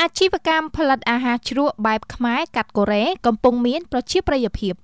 អាជីវកម្មផលិតអាហារជ្រក់បែបខ្មែរកាត់កូរ៉េកំពុងមានប្រជាប្រិយភាព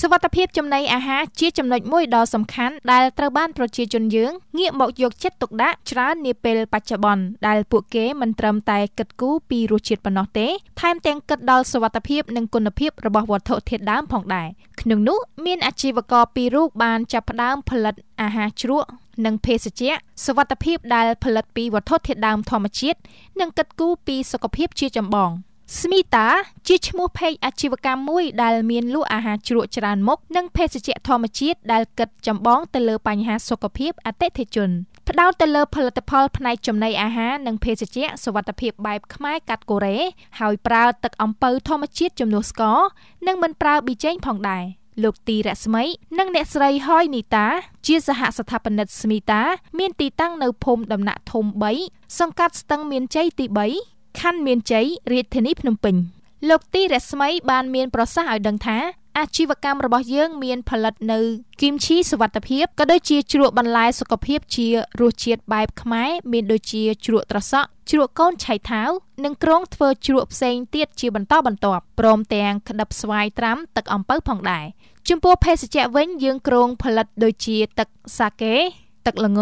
សវត្ថភាពចំណីអាហារជាចំណុចមួយដ៏សំខាន់ដែលត្រូវបានប្រជាជនយើងងាកមកយកចិត្តទុកដាក់ច្រើននាពេលបច្ចុប្បន្នដែលពួកគេមិនត្រឹមតែគិតគូរពីរសជាតិប៉ុណ្ណោះទេ ថែមទាំងគិតដល់សវត្ថភាពនិងគុណភាពរបស់វត្ថុធាតុដើមផងដែរក្នុងនោះមានអាជីវករពីររូបបានចាប់ផ្ដើមផលិតអាហារជ្រក់និងភេសជ្ជៈសវត្ថភាពដែលផលិតពីវត្ថុធាតុដើមធម្មជាតិនិងកិត្តគូពីសុខភាព ជាចម្បង។ស្មីតាជាឈ្មោះភេកអាជីវកម្មមួយដែល មានលក់អាហារជ្រក់ច្រើនមុខនិងភេសជ្ជៈធម្មជាតិដែលគិតចម្បងទៅលើបញ្ហាសុខភាពអតិថិជនផ្ដោតទៅលើផលិតផល ផ្នែកចំណីអាហារនិងភេសជ្ជៈសុវត្ថិភាពបែបខ្មែរកាត់កូរ៉េហើយប្រើទឹកអំពៅ ធម្មជាតិជំនួសស្ករនិងមិនប្រើប៊ីចេងផងដែរ។លោកទីរស្មី និងអ្នកស្រីហយនីតា ជាសហស្ថាបនិកស្មីតា មានទីតាំងនៅភូមិដំណាក់ធំ3សង្កាត់ស្ទឹងមានជ័យទី3ខណ្ឌមានជ័យរាជធានីភ្នំពេញលោកទីរស្មីបានមានប្រសាសន៍ឲ្យដឹងថាអាជីវកម្មរបស់យើងមាន ផលិតនៅគីមឈីសុវត្ថិភាពក៏ដូចជាជ្រក់បន្លែសុខភាពជារសជាតិបែបខ្មែរមានដូចជាជ្រក់ត្រសក់ជ្រក់កូនឆៃថាវនិងក្រងធ្វើជ្រក់ផ្សេងទៀតជាបន្តបន្ទាប់ព្រមទាំងក្តឹបស្វាយត្រាំទឹកអំពៅផងដែរចំពោះភេសជ្ជៈវិញយើងក្រងផលិត ដូចជា ទឹកសាកេទឹកល្ង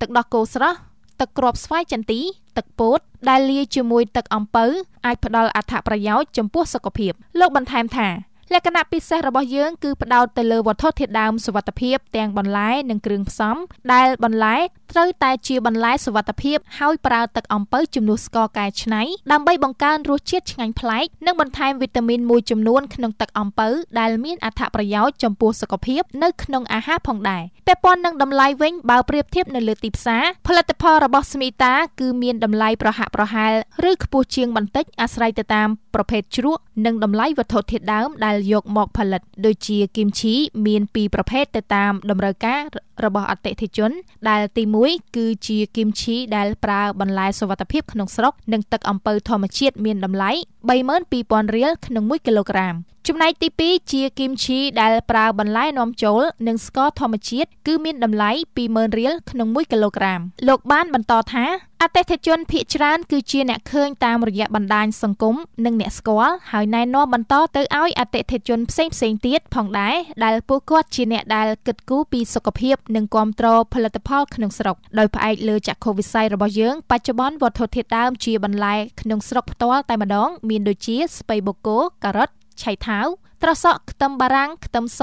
ទឹកដោះគោស្រស់ទឹកគ្រាប់ស្វាយចន្ទីទឹកពោតដែលលាយជាមួយ ទឹកអំពៅអាចផ្ដល់អត្ថប្រយោជន៍ចំពោះសុខភាពលោកបន្ថែមថាលក្ខណៈពិសេសរបស់យើងគឺផ្ដោតទៅលើវត្ថុធាតុដើមសុវត្ថិភាព ទាំងបន្លែនិងគ្រឿងផ្សំ ដែលបន្លែត្រូវតែជាបន្លែសុវត្ថិភាពហើយប្រើទឹកអំពៅជំនួសស្ករកែច្នៃដើម្បីបង្កើនរសជាតិឆ្ងាញ់ប្លែកនិងបន្ថែមវីតាមីនមួយចំនួនក្នុងទឹកអំពៅដែលមានអត្ថប្រយោជន៍ចំពោះសុខភាពនៅក្នុងអាហារផងដែរពាក់ព័ន្ធនឹងតម្លៃវិញបើប្រៀបធៀបនៅលើទីផ្សារផលិតផលរបស់ស្មីតាគឺមានតម្លៃប្រហាក់ប្រហែលឬខ្ពស់ជាងបន្តិចអាស្រ័យទៅតាមប្រភេទជ្រក់និងតម្លៃវត្ថុធាតុដើមដែលយកមកផលិតដូចជាគីមឈីមាន2ប្រភេទទៅតាមតម្រូវការរបស់អតិថិជន ដែលទី1គឺជាគីមឈីដែលប្រើបន្លែសុវត្ថិភាពក្នុងស្រុកនិងទឹកអំពៅធម្មជាតិមានតម្លៃ32,000រៀលក្នុង1គីឡូក្រាមចំណែកទី2ជាគីមឈីដែលប្រើ បន្លែនាំចូលនិងស្ករធម្មជាតិគឺមានតម្លៃ20,000រៀលក្នុង1គីឡូក្រាមលោកបានបន្តថាអតិថិជនភ ieck ច្រើន គឺជាអ្នកឃើញតាមរយៈបណ្ដាញសង្គមនិងអ្នកស្គាល់ហើយណែនាំបន្តទៅឲ្យអតិថិជនផ្សេងផ្សេងទៀតផងដែរដែលពួកគាត់ជាអ្នកដែលគិតគូរពីសុខភាពនិងគ្រប់គ្រងផលិតផលក្នុងស្រុកដោយផ្អែកលើចក្ខុវិស័យរបស់យើងបច្ចុប្បន្នវត្ថុធាតុដើមជាបន្លែក្នុងស្រុកផ្ទាល់តែម្ដងមានដូចជាស្ពៃបូកគោការ៉ុតឆៃថាវត្រសក់ខ្ទឹមបារាំងខ្ទឹមស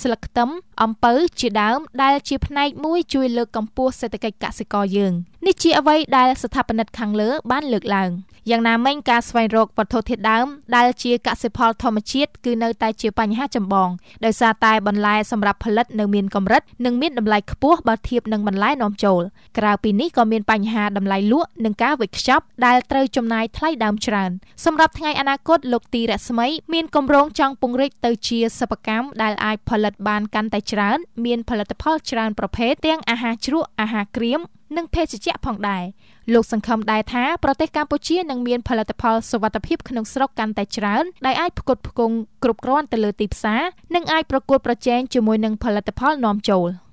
ស្លឹកខ្ទឹមអំពៅជាដើមដែលជាផ្នែកមួយជួយលើកកម្ពស់សេដ្ឋកិច្ចកសិករយើងនេះជាអ្វីដែលស្ថាបនិកខាងលើបានលើកឡើងយ៉ាងណាមិញការស្វែងរកវត្ថុធាតុដើមដែលជាកសិផលធម្មជាតិគឺនៅតែជាបញ្ហាចម្បងដោយសារតែបន្លែសម្រាប់ផលិតនៅមានកម្រិតនិងមានតម្លៃខ្ពស់បើធៀបនឹងបន្លែនាំចូលក្រៅពីនេះក៏មានបញ្ហាតម្លៃលក់និងការវេចខ្ចប់ដែលត្រូវចំណាយថ្លៃដើមច្រើនសម្រាប់ថ្ងៃអនាគតលោកទីរស្មីមានគម្រោងចង់ពង្រីកទៅជាសិប្បកម្មដែលអាចផលិតបានកាន់តែច្រើនមានផលិតផលច្រើន ប្រភេទទាំងអាហារជ្រក់អាហារក្រៀមនិងភេសជ្ជៈផងដែរលោកសង្ឃឹមដែរថាប្រទេសកម្ពុជានឹងមានផលិតផលសុវត្ថិភាពក្នុងស្រុកកាន់តែច្រើនដែលអាចផ្គត់ផ្គង់គ្រប់គ្រាន់ទៅលើទីផ្សារនិងអាចប្រកួតប្រជែងជាមួយនឹងផលិតផលនាំចូល។